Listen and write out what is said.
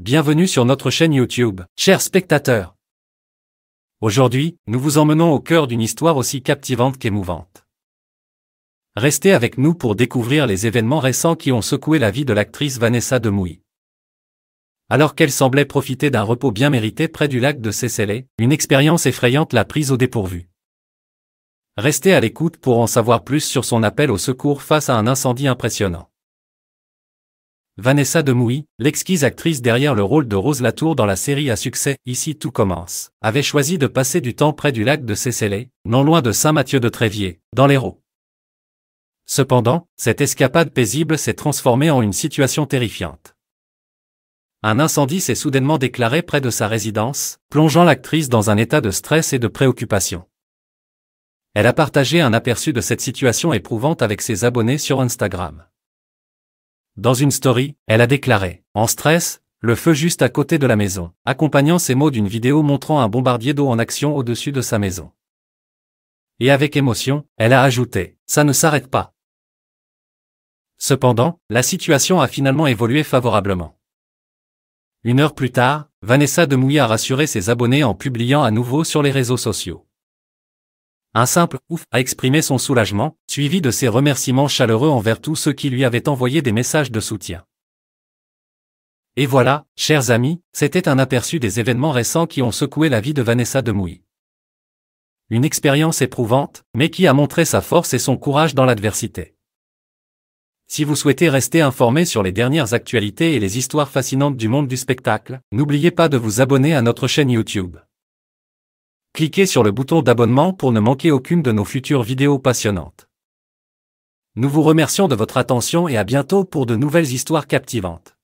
Bienvenue sur notre chaîne YouTube, chers spectateurs. Aujourd'hui, nous vous emmenons au cœur d'une histoire aussi captivante qu'émouvante. Restez avec nous pour découvrir les événements récents qui ont secoué la vie de l'actrice Vanessa Demouy. Alors qu'elle semblait profiter d'un repos bien mérité près du lac de Cécélé, une expérience effrayante l'a prise au dépourvu. Restez à l'écoute pour en savoir plus sur son appel au secours face à un incendie impressionnant. Vanessa Demouy, l'exquise actrice derrière le rôle de Rose Latour dans la série à succès Ici tout commence, avait choisi de passer du temps près du lac de Cécélé, non loin de Saint-Mathieu-de-Tréviers, dans l'Hérault. Cependant, cette escapade paisible s'est transformée en une situation terrifiante. Un incendie s'est soudainement déclaré près de sa résidence, plongeant l'actrice dans un état de stress et de préoccupation. Elle a partagé un aperçu de cette situation éprouvante avec ses abonnés sur Instagram. Dans une story, elle a déclaré « En stress, le feu juste à côté de la maison », accompagnant ces mots d'une vidéo montrant un bombardier d'eau en action au-dessus de sa maison. Et avec émotion, elle a ajouté « Ça ne s'arrête pas ». Cependant, la situation a finalement évolué favorablement. Une heure plus tard, Vanessa Demouy a rassuré ses abonnés en publiant à nouveau sur les réseaux sociaux. Un simple ouf a exprimé son soulagement, suivi de ses remerciements chaleureux envers tous ceux qui lui avaient envoyé des messages de soutien. Et voilà, chers amis, c'était un aperçu des événements récents qui ont secoué la vie de Vanessa Demouy. Une expérience éprouvante, mais qui a montré sa force et son courage dans l'adversité. Si vous souhaitez rester informé sur les dernières actualités et les histoires fascinantes du monde du spectacle, n'oubliez pas de vous abonner à notre chaîne YouTube. Cliquez sur le bouton d'abonnement pour ne manquer aucune de nos futures vidéos passionnantes. Nous vous remercions de votre attention et à bientôt pour de nouvelles histoires captivantes.